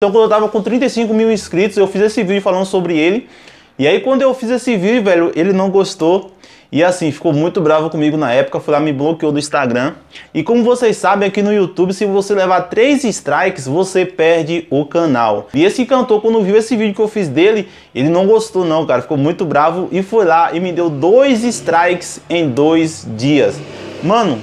Então quando eu tava com 35 mil inscritos, eu fiz esse vídeo falando sobre ele. E aí quando eu fiz esse vídeo, velho, ele não gostou. E assim, ficou muito bravo comigo na época, foi lá me bloqueou do Instagram. E como vocês sabem, aqui no YouTube, se você levar 3 strikes, você perde o canal. E esse cantor, quando viu esse vídeo que eu fiz dele, ele não gostou não, cara. Ficou muito bravo e foi lá e me deu 2 strikes em 2 dias. Mano,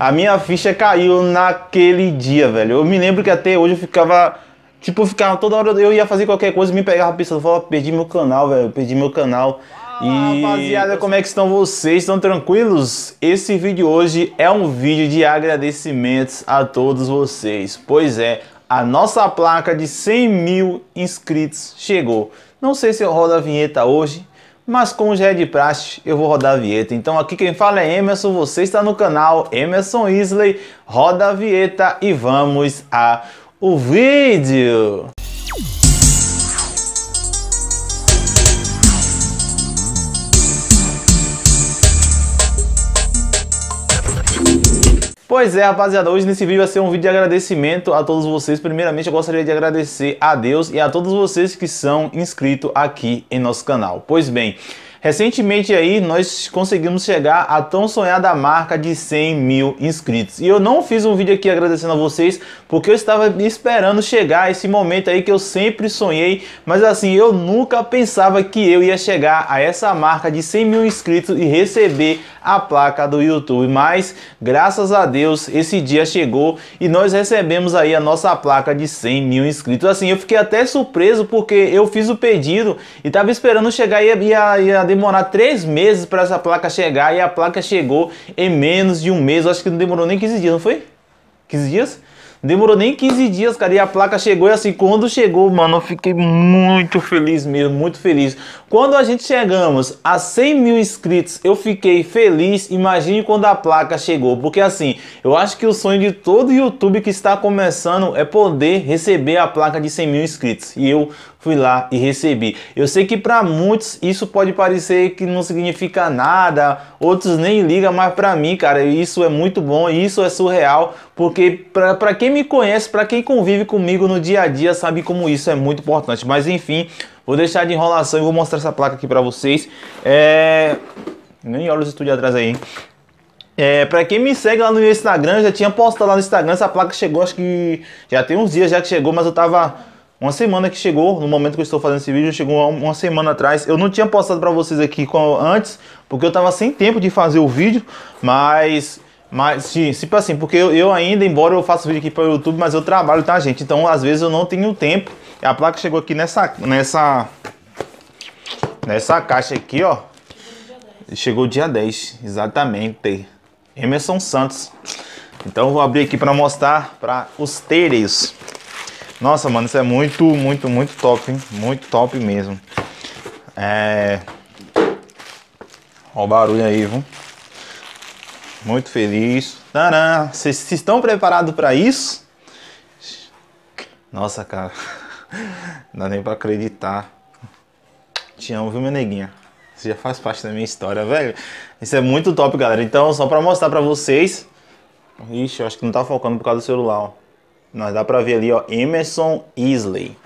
a minha ficha caiu naquele dia, velho. Eu me lembro que até hoje eu ficava Tipo, ficava toda hora eu ia fazer qualquer coisa, me pegava pensando, falava, perdi meu canal, velho, perdi meu canal. Ah, e rapaziada, como é que estão vocês? Estão tranquilos? Esse vídeo hoje é um vídeo de agradecimentos a todos vocês. Pois é, a nossa placa de 100 mil inscritos chegou. Não sei se eu rodo a vinheta hoje, mas como já é de praxe, eu vou rodar a vinheta. Então aqui quem fala é Emerson, você está no canal Emerson Isley, roda a vinheta e vamos a o vídeo. Pois é, rapaziada, hoje nesse vídeo vai ser um vídeo de agradecimento a todos vocês. Primeiramente, eu gostaria de agradecer a Deus e a todos vocês que são inscritos aqui em nosso canal. Pois bem, Recentemente aí nós conseguimos chegar à tão sonhada marca de 100 mil inscritos. E eu não fiz um vídeo aqui agradecendo a vocês, porque eu estava esperando chegar esse momento aí que eu sempre sonhei, mas assim, eu nunca pensava que eu ia chegar a essa marca de 100 mil inscritos e receber a placa do YouTube. Mas, graças a Deus, esse dia chegou e nós recebemos aí a nossa placa de 100 mil inscritos. Assim, eu fiquei até surpreso porque eu fiz o pedido e estava esperando chegar e ia, ia, ia demorar três meses para essa placa chegar e a placa chegou em menos de um mês. Eu acho que não demorou nem 15 dias, não foi? 15 dias? Demorou nem 15 dias, cara, e a placa chegou e assim, quando chegou, mano, eu fiquei muito feliz mesmo, muito feliz. Quando a gente chegamos a 100 mil inscritos, eu fiquei feliz. Imagine quando a placa chegou, porque assim, eu acho que o sonho de todo YouTube que está começando é poder receber a placa de 100 mil inscritos. E eu fui lá e recebi. Eu sei que para muitos isso pode parecer que não significa nada, outros nem ligam, mas para mim, cara, isso é muito bom, isso é surreal, porque para quem me conhece, para quem convive comigo no dia a dia, sabe como isso é muito importante. Mas enfim, Vou deixar de enrolação e vou mostrar essa placa aqui pra vocês. É... Nem olha os estúdios atrás aí, hein? É, pra quem me segue lá no meu Instagram, já tinha postado lá no Instagram, essa placa chegou, acho que já tem uns dias já que chegou, mas eu tava... Uma semana que chegou, no momento que eu estou fazendo esse vídeo, chegou uma semana atrás. Eu não tinha postado pra vocês aqui antes, porque eu tava sem tempo de fazer o vídeo, mas mas, sim, tipo assim, porque eu, eu, ainda, embora eu faça vídeo aqui para o YouTube, mas eu trabalho, tá, gente? Então, às vezes eu não tenho tempo. A placa chegou aqui nessa, nessa, nessa caixa aqui, ó. Chegou dia 10, exatamente. Emerson Santos. Então, eu vou abrir aqui para mostrar para os teres. Nossa, mano, isso é muito, muito, muito top, hein? Muito top mesmo. É... Olha o barulho aí, viu? muito feliz. Vocês estão preparados para isso? Nossa, cara. Não dá nem para acreditar. Te amo, viu, minha neguinha? Você já faz parte da minha história, velho. Isso é muito top, galera. Então, só para mostrar para vocês. Ixi, eu acho que não tá focando por causa do celular, ó. Nós dá pra ver ali, ó. Emerson Isley.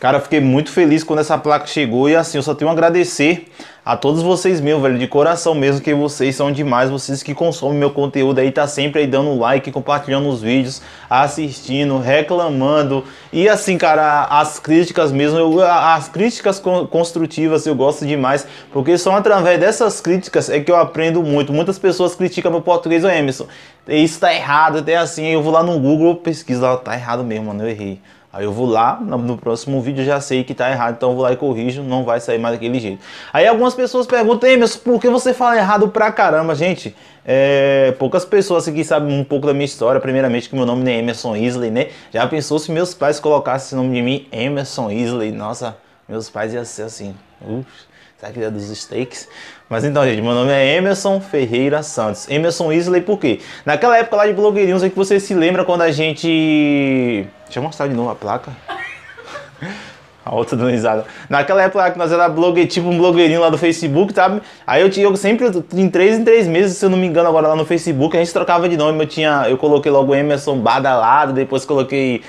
Cara, eu fiquei muito feliz quando essa placa chegou e assim, eu só tenho a agradecer a todos vocês meu, velho, de coração mesmo que vocês são demais, vocês que consomem meu conteúdo aí, tá sempre aí dando like, compartilhando os vídeos, assistindo, reclamando. E assim, cara, as críticas mesmo, eu, as críticas construtivas eu gosto demais, porque só através dessas críticas é que eu aprendo muito. Muitas pessoas criticam meu português, ô Emerson, isso tá errado, até assim, eu vou lá no Google, pesquisa, tá errado mesmo, mano, eu errei. Aí eu vou lá, no próximo vídeo já sei que tá errado, então eu vou lá e corrijo, não vai sair mais daquele jeito. Aí algumas pessoas perguntam, Emerson, por que você fala errado pra caramba, gente? É, poucas pessoas aqui sabem um pouco da minha história. Primeiramente, que meu nome não é Emerson Isley, né? Já pensou se meus pais colocassem esse nome de mim, Emerson Isley? Nossa, meus pais iam ser assim. Ufa. Táquida né, dos steaks. Mas então, gente, meu nome é Emerson Ferreira Santos. Emerson Isley, por quê? Naquela época lá de blogueirinhos não sei que você se lembra quando a gente. Deixa eu mostrar de novo a placa. A outra danizada. Naquela época que nós era blogue tipo um blogueirinho lá do Facebook, sabe? Aí eu, tinha, eu sempre, em três em três meses, se eu não me engano, agora lá no Facebook, a gente trocava de nome. Eu tinha, eu coloquei logo Emerson Badalado, depois coloquei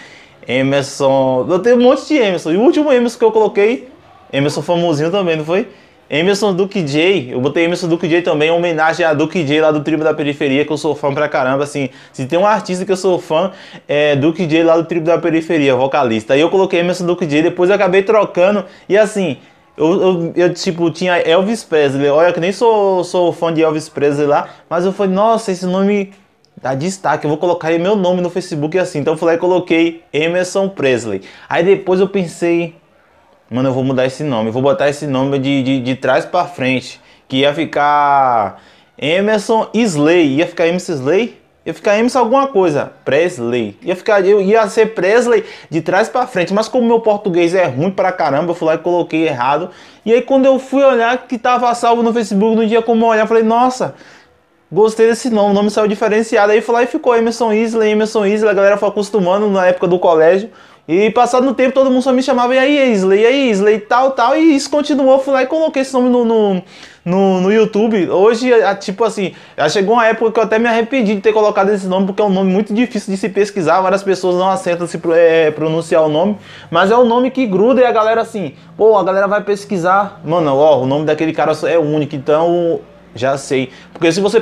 Emerson. Eu tenho um monte de Emerson. E o último Emerson que eu coloquei, Emerson famosinho também, não foi? Emerson Duke J, eu botei Emerson Duke J também, em homenagem a Duke J lá do Tribo da Periferia, que eu sou fã pra caramba, assim. Se tem um artista que eu sou fã, é Duke J lá do Tribo da Periferia, vocalista. Aí eu coloquei Emerson Duke J, depois eu acabei trocando, e assim, eu, eu, eu, tipo, tinha Elvis Presley. Olha, que nem sou, sou fã de Elvis Presley lá, mas eu falei, nossa, esse nome dá destaque, eu vou colocar aí meu nome no Facebook e assim. Então eu falei, coloquei Emerson Presley. Aí depois eu pensei, Mano, eu vou mudar esse nome. vou botar esse nome de, de, de trás pra frente. Que ia ficar Emerson Slay. Ia ficar Emerson Slay? Ia ficar Emerson alguma coisa. Presley. Ia ficar. Eu ia ser Presley de trás pra frente. Mas como meu português é ruim pra caramba, eu fui lá e coloquei errado. E aí quando eu fui olhar que tava salvo no Facebook no dia como olhar, eu falei, nossa. Gostei desse nome, o nome saiu diferenciado. Aí foi lá e ficou Emerson Isley, Emerson Isley a galera foi acostumando na época do colégio. E passado no tempo todo mundo só me chamava, e aí Isley, e aí Isley tal, tal. E isso continuou, fui lá e coloquei esse nome no, no, no, no YouTube. Hoje, é, é, tipo assim, já chegou uma época que eu até me arrependi de ter colocado esse nome, porque é um nome muito difícil de se pesquisar, várias pessoas não acertam se é, é, pronunciar o nome. Mas é um nome que gruda e a galera assim, pô, a galera vai pesquisar. Mano, ó, o nome daquele cara é único, então já sei. Porque se você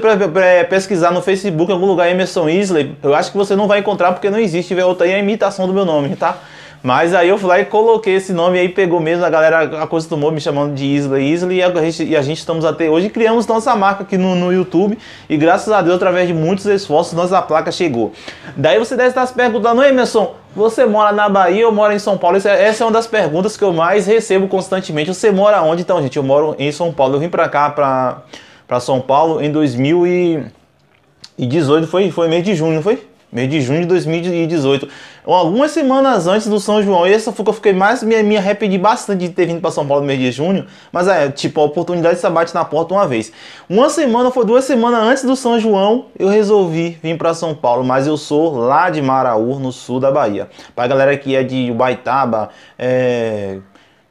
pesquisar no Facebook em algum lugar Emerson Isley, eu acho que você não vai encontrar porque não existe. outra tenho é a imitação do meu nome, tá? Mas aí eu fui lá e coloquei esse nome aí, pegou mesmo, a galera acostumou me chamando de Isley Isley e a gente, e a gente estamos até hoje criamos nossa marca aqui no, no YouTube e graças a Deus, através de muitos esforços, nossa placa chegou. Daí você deve estar se perguntando, Emerson, você mora na Bahia ou mora em São Paulo? É, essa é uma das perguntas que eu mais recebo constantemente. Você mora onde? Então, gente, eu moro em São Paulo, eu vim pra cá pra para São Paulo em 2018, foi, foi mês de junho, não foi? Mês de junho de 2018. Algumas semanas antes do São João. E essa foi que eu fiquei mais. Me, me arrependi bastante de ter vindo para São Paulo no mês de junho. Mas é, tipo, a oportunidade se bate na porta uma vez. Uma semana, foi duas semanas antes do São João, eu resolvi vir para São Paulo. Mas eu sou lá de Maraú, no sul da Bahia. Pra galera que é de Ubaitaba, é,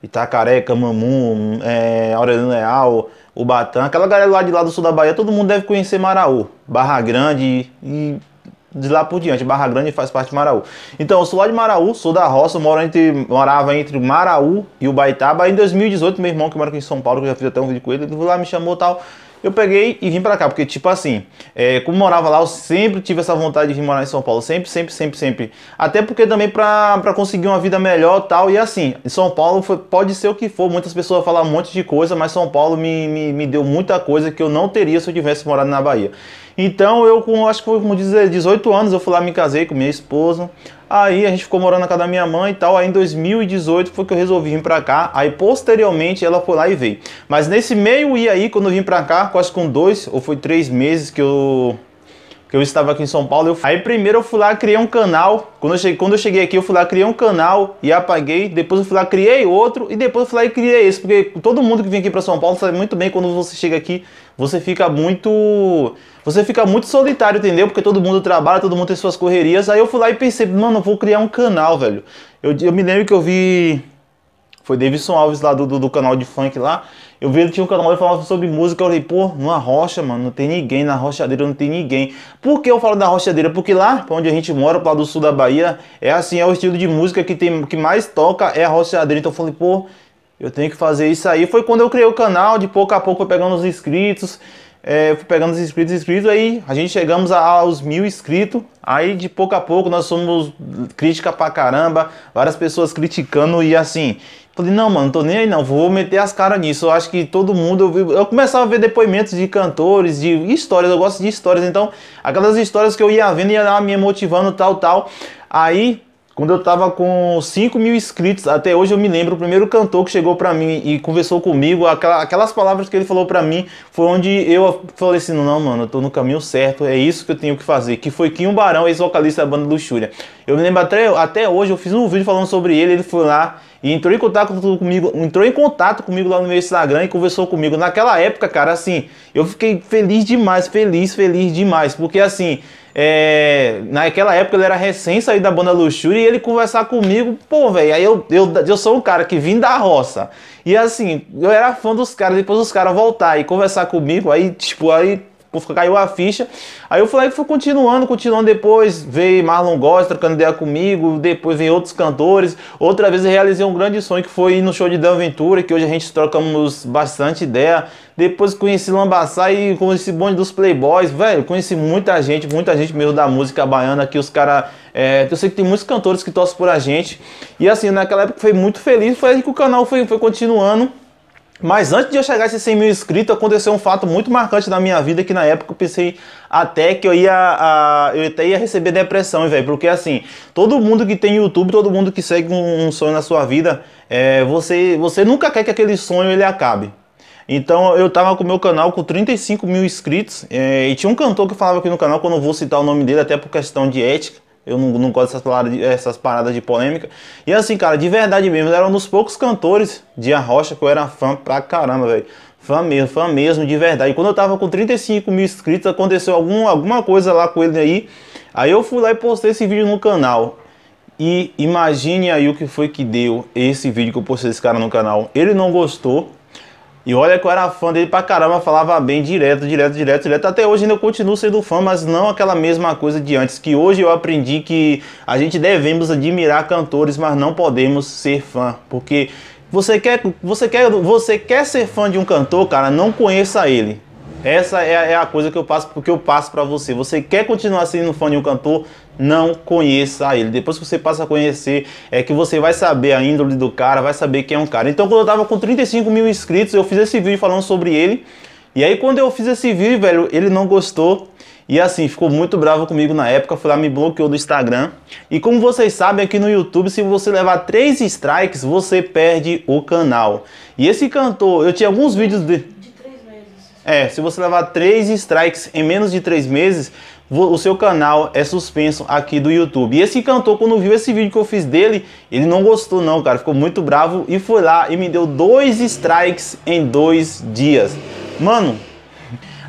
Itacaré, Camamum, é, Leal o Batan, aquela galera lá de lá do sul da Bahia, todo mundo deve conhecer Maraú, Barra Grande e de lá por diante. Barra Grande faz parte de Maraú. Então, eu sou lá de Maraú, sou da roça, moro entre, morava entre Maraú e o Baitaba. Em 2018, meu irmão que mora aqui em São Paulo, que eu já fiz até um vídeo com ele, ele lá me chamou tal eu peguei e vim para cá, porque tipo assim, é, como morava lá, eu sempre tive essa vontade de vir morar em São Paulo, sempre, sempre, sempre, sempre. Até porque também para conseguir uma vida melhor tal, e assim, São Paulo foi, pode ser o que for, muitas pessoas falam um monte de coisa, mas São Paulo me, me, me deu muita coisa que eu não teria se eu tivesse morado na Bahia. Então eu com, acho que foi com 18 anos, eu fui lá, me casei com minha esposa, Aí a gente ficou morando na casa da minha mãe e tal. Aí em 2018 foi que eu resolvi vir pra cá. Aí posteriormente ela foi lá e veio. Mas nesse meio e aí, quando eu vim pra cá, quase com dois ou foi três meses que eu que eu estava aqui em São Paulo. Eu... Aí primeiro eu fui lá, criei um canal. Quando eu, cheguei, quando eu cheguei aqui, eu fui lá, criei um canal e apaguei. Depois eu fui lá, criei outro e depois eu fui lá e criei esse. Porque todo mundo que vem aqui para São Paulo sabe muito bem quando você chega aqui, você fica muito... Você fica muito solitário, entendeu? Porque todo mundo trabalha, todo mundo tem suas correrias. Aí eu fui lá e pensei, mano, eu vou criar um canal, velho. Eu, eu me lembro que eu vi foi Davidson Alves lá do, do, do, canal de funk lá. Eu vi ele tinha um canal e falava sobre música. Eu falei, pô, numa rocha, mano, não tem ninguém. Na rochadeira não tem ninguém. Por que eu falo da rochadeira? Porque lá, pra onde a gente mora, pro lado do sul da Bahia, é assim, é o estilo de música que, tem, que mais toca é a rochadeira. Então eu falei, pô, eu tenho que fazer isso aí. Foi quando eu criei o canal, de pouco a pouco foi pegando os inscritos. É, fui pegando os inscritos, inscritos, aí a gente chegamos aos mil inscritos. Aí de pouco a pouco nós somos crítica pra caramba, várias pessoas criticando e assim, Falei, não, mano, não tô nem aí não, vou meter as caras nisso. Eu acho que todo mundo. Eu, vi, eu começava a ver depoimentos de cantores, de histórias, eu gosto de histórias. Então, aquelas histórias que eu ia vendo ia lá me motivando, tal, tal. Aí quando eu tava com 5 mil inscritos, até hoje eu me lembro, o primeiro cantor que chegou pra mim e conversou comigo, aquela, aquelas palavras que ele falou pra mim, foi onde eu falei assim, não, mano, eu tô no caminho certo, é isso que eu tenho que fazer. Que foi Kim Barão, ex-vocalista da banda Luxúria. Eu me lembro até, até hoje, eu fiz um vídeo falando sobre ele, ele foi lá e entrou em contato comigo, entrou em contato comigo lá no meu Instagram e conversou comigo. Naquela época, cara, assim, eu fiquei feliz demais, feliz, feliz demais, porque assim, é, naquela época ele era recém saído da banda Luxúria e ele conversar comigo, pô, velho, aí eu, eu, eu sou um cara que vim da roça. E assim, eu era fã dos caras, depois os caras voltar e conversar comigo, aí, tipo, aí caiu a ficha. Aí eu falei que foi continuando, continuando depois, veio Marlon Góes trocando ideia comigo, depois veio outros cantores. Outra vez eu realizei um grande sonho que foi ir no show de Dan Ventura, que hoje a gente trocamos bastante ideia. Depois conheci Lambaçá e conheci bonde dos Playboys, velho, conheci muita gente, muita gente mesmo da música baiana, que os caras é, eu sei que tem muitos cantores que torcem por a gente. E assim, naquela época foi muito feliz. Foi aí que o canal foi, foi continuando. Mas antes de eu chegar a esses 100 mil inscritos, aconteceu um fato muito marcante na minha vida que na época eu pensei até que eu ia, a, eu até ia receber depressão, velho. Porque assim, todo mundo que tem YouTube, todo mundo que segue um, um sonho na sua vida, é, você, você nunca quer que aquele sonho ele acabe. Então eu tava com o meu canal com 35 mil inscritos é, e tinha um cantor que falava aqui no canal, que eu não vou citar o nome dele, até por questão de ética, eu não, não gosto dessas paradas, de, essas paradas de polêmica. E assim, cara, de verdade mesmo, era um dos poucos cantores de Arrocha que eu era fã pra caramba, velho. Fã mesmo, fã mesmo, de verdade. E quando eu tava com 35 mil inscritos, aconteceu algum, alguma coisa lá com ele aí. Aí eu fui lá e postei esse vídeo no canal. E imagine aí o que foi que deu esse vídeo que eu postei desse cara no canal. Ele não gostou, e olha que eu era fã dele pra caramba, falava bem direto, direto, direto, direto. Até hoje ainda eu continuo sendo fã, mas não aquela mesma coisa de antes. Que hoje eu aprendi que a gente devemos admirar cantores, mas não podemos ser fã. Porque você quer, você quer, você quer ser fã de um cantor, cara, não conheça ele essa é, é a, coisa que eu passo, porque eu passo para você. Você quer continuar sendo fã de um cantor? Não conheça ele. Depois que você passa a conhecer, é que você vai saber a índole do cara, vai saber quem é um cara. Então, quando eu tava com 35 mil inscritos, eu fiz esse vídeo falando sobre ele. E aí, quando eu fiz esse vídeo, velho, ele não gostou. E assim, ficou muito bravo comigo na época, foi lá me bloqueou do Instagram. E como vocês sabem, aqui no YouTube, se você levar três strikes, você perde o canal. E esse cantor, eu tinha alguns vídeos de é, se você levar três strikes em menos de três meses, o seu canal é suspenso aqui do YouTube. E esse cantor, quando viu esse vídeo que eu fiz dele, ele não gostou não, cara. Ficou muito bravo e foi lá e me deu dois strikes em dois dias. Mano,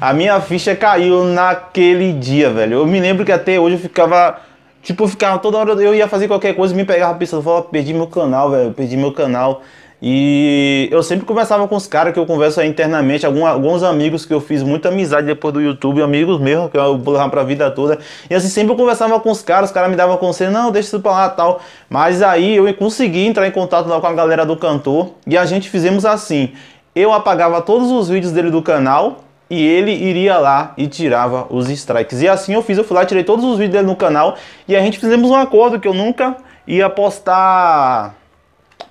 a minha ficha caiu naquele dia, velho. Eu me lembro que até hoje eu ficava... Tipo, eu ficava toda hora, eu ia fazer qualquer coisa e me pegava pensando, falava, perdi meu canal, velho, perdi meu canal. E eu sempre conversava com os caras que eu converso internamente, algum, alguns amigos que eu fiz muita amizade depois do YouTube, amigos mesmo, que eu vou levar pra vida toda. E assim, sempre eu conversava com os caras, os caras me davam conselho, não, deixa isso pra lá tal. Mas aí eu consegui entrar em contato lá com a galera do cantor e a gente fizemos assim. Eu apagava todos os vídeos dele do canal, e ele iria lá e tirava os strikes. E assim eu fiz, eu fui lá, tirei todos os vídeos dele no canal e a gente fizemos um acordo que eu nunca ia postar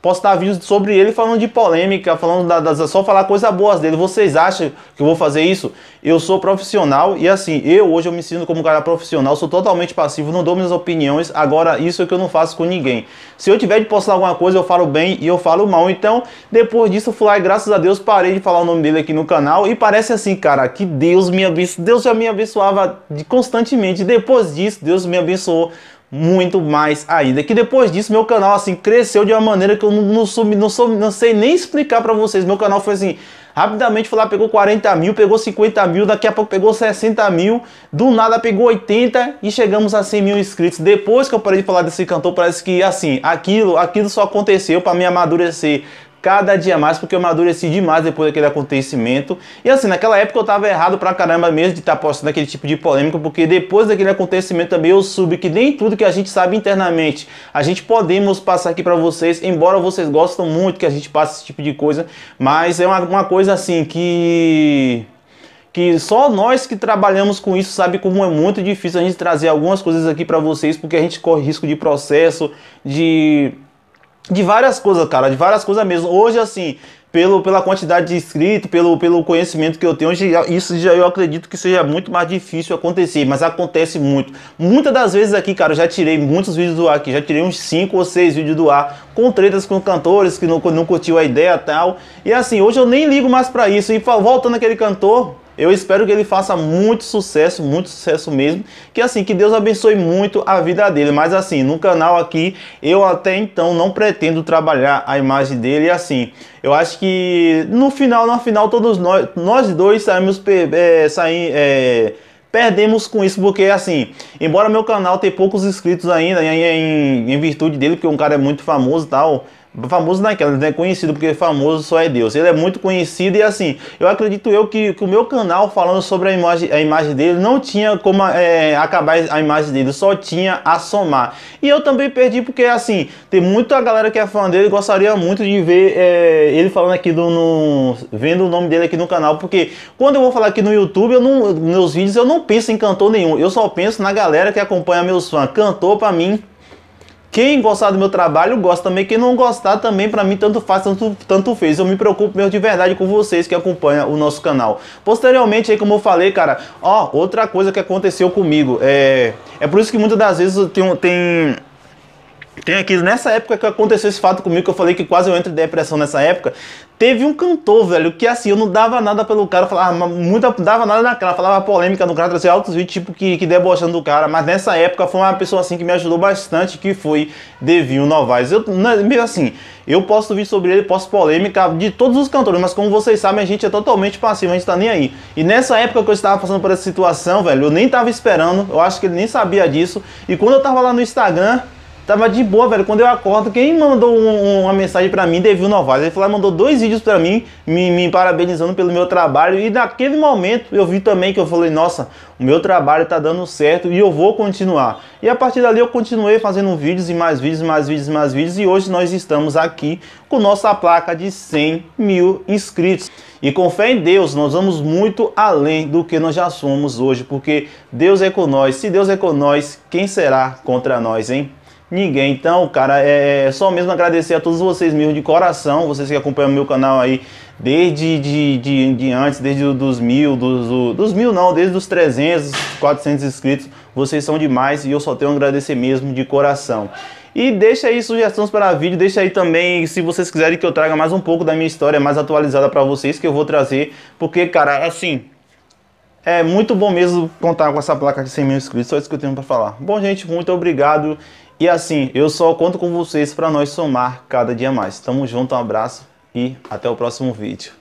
postar vídeos sobre ele falando de polêmica, falando da, só falar coisas boas dele. Vocês acham que eu vou fazer isso? Eu sou profissional e assim, eu hoje eu me sinto como um cara profissional, sou totalmente passivo, não dou minhas opiniões. Agora, isso é que eu não faço com ninguém. Se eu tiver de postar alguma coisa, eu falo bem e eu falo mal. Então, depois disso, fui lá e graças a Deus parei de falar o nome dele aqui no canal. E parece assim, cara, que Deus me abençoou. Deus já me abençoava constantemente. Depois disso, Deus me abençoou muito mais ainda. Que depois disso meu canal assim cresceu de uma maneira que eu não, não, não, sou não sei nem explicar para vocês. Meu canal foi assim, rapidamente foi lá, pegou 40 mil, pegou 50 mil, daqui a pouco pegou 60 mil, do nada pegou 80 e chegamos a 100 mil inscritos. Depois que eu parei de falar desse cantor, parece que assim, aquilo, aquilo só aconteceu para me amadurecer cada dia mais, porque eu amadureci demais depois daquele acontecimento. E assim, naquela época eu tava errado pra caramba mesmo de estar tá postando aquele tipo de polêmica, porque depois daquele acontecimento também eu soube que nem tudo que a gente sabe internamente, a gente podemos passar aqui para vocês, embora vocês gostam muito que a gente passe esse tipo de coisa, mas é uma, uma coisa assim que que só nós que trabalhamos com isso sabe como é muito difícil a gente trazer algumas coisas aqui para vocês, porque a gente corre risco de processo, de de várias coisas, cara, de várias coisas mesmo. Hoje, assim, pelo, pela quantidade de inscritos, pelo, pelo conhecimento que eu tenho, isso já eu acredito que seja muito mais difícil acontecer, mas acontece muito. Muitas das vezes aqui, cara, eu já tirei muitos vídeos do ar aqui, já tirei uns 5 ou 6 vídeos do ar, com tretas com cantores que não, não curtiu a ideia e tal. E assim, hoje eu nem ligo mais pra isso. E voltando aquele cantor, eu espero que ele faça muito sucesso, muito sucesso mesmo. Que assim, que Deus abençoe muito a vida dele. Mas assim, no canal aqui, eu até então não pretendo trabalhar a imagem dele. E assim, eu acho que no final, no final, todos nós, nós dois saímos... É, saí, é, perdemos com isso, porque assim, embora meu canal tenha poucos inscritos ainda, em, em, em virtude dele, porque um cara é muito famoso e tal, Famoso naquela, é não é conhecido, porque famoso só é Deus. Ele é muito conhecido e assim, eu acredito eu que, que o meu canal falando sobre a imagem, a imagem dele não tinha como é, acabar a imagem dele, só tinha a somar. E eu também perdi porque assim, tem muita galera que é fã dele gostaria muito de ver é, ele falando aqui do, no, vendo o nome dele aqui no canal, porque quando eu vou falar aqui no YouTube, eu não, meus vídeos eu não penso em cantor nenhum, eu só penso na galera que acompanha meus fãs. Cantor para mim quem gostar do meu trabalho, gosta também. Quem não gostar também, para mim, tanto faz, tanto, tanto fez. Eu me preocupo mesmo de verdade com vocês que acompanham o nosso canal. Posteriormente, aí, como eu falei, cara, ó, outra coisa que aconteceu comigo. É, é por isso que muitas das vezes tem... tem tem aqui, nessa época que aconteceu esse fato comigo, que eu falei que quase eu entro em depressão nessa época, teve um cantor, velho, que assim, eu não dava nada pelo cara, falava ah, muita, dava nada na cara, falava polêmica no cara, trazia altos vídeos, tipo, que, que debochando do cara, mas nessa época foi uma pessoa, assim, que me ajudou bastante, que foi Devinho Novaes. Eu, né, meio assim, eu posso vídeo sobre ele, posso polêmica de todos os cantores, mas como vocês sabem, a gente é totalmente passivo, a gente tá nem aí. E nessa época que eu estava passando por essa situação, velho, eu nem tava esperando, eu acho que ele nem sabia disso, e quando eu tava lá no Instagram Tava de boa, velho. Quando eu acordo, quem mandou um, uma mensagem para mim, Devil Novaes, ele falou, ah, mandou dois vídeos para mim, me, me, parabenizando pelo meu trabalho. E naquele momento eu vi também que eu falei, nossa, o meu trabalho tá dando certo e eu vou continuar. E a partir dali eu continuei fazendo vídeos e mais vídeos, mais vídeos, mais vídeos. E hoje nós estamos aqui com nossa placa de 100 mil inscritos. E com fé em Deus, nós vamos muito além do que nós já somos hoje, porque Deus é com nós. Se Deus é com nós, quem será contra nós, hein? ninguém. Então, cara, é, é só mesmo agradecer a todos vocês mesmo de coração, vocês que acompanham o meu canal aí desde de, de, de antes, desde os mil, dos, dos mil não, desde os 300, 400 inscritos, vocês são demais e eu só tenho a agradecer mesmo de coração. E deixa aí sugestões para vídeo, deixa aí também se vocês quiserem que eu traga mais um pouco da minha história mais atualizada para vocês que eu vou trazer, porque cara, assim, é muito bom mesmo contar com essa placa de 100 mil inscritos, só isso que eu tenho para falar. Bom gente, muito obrigado e assim, eu só conto com vocês para nós somar cada dia mais. Tamo junto, um abraço e até o próximo vídeo.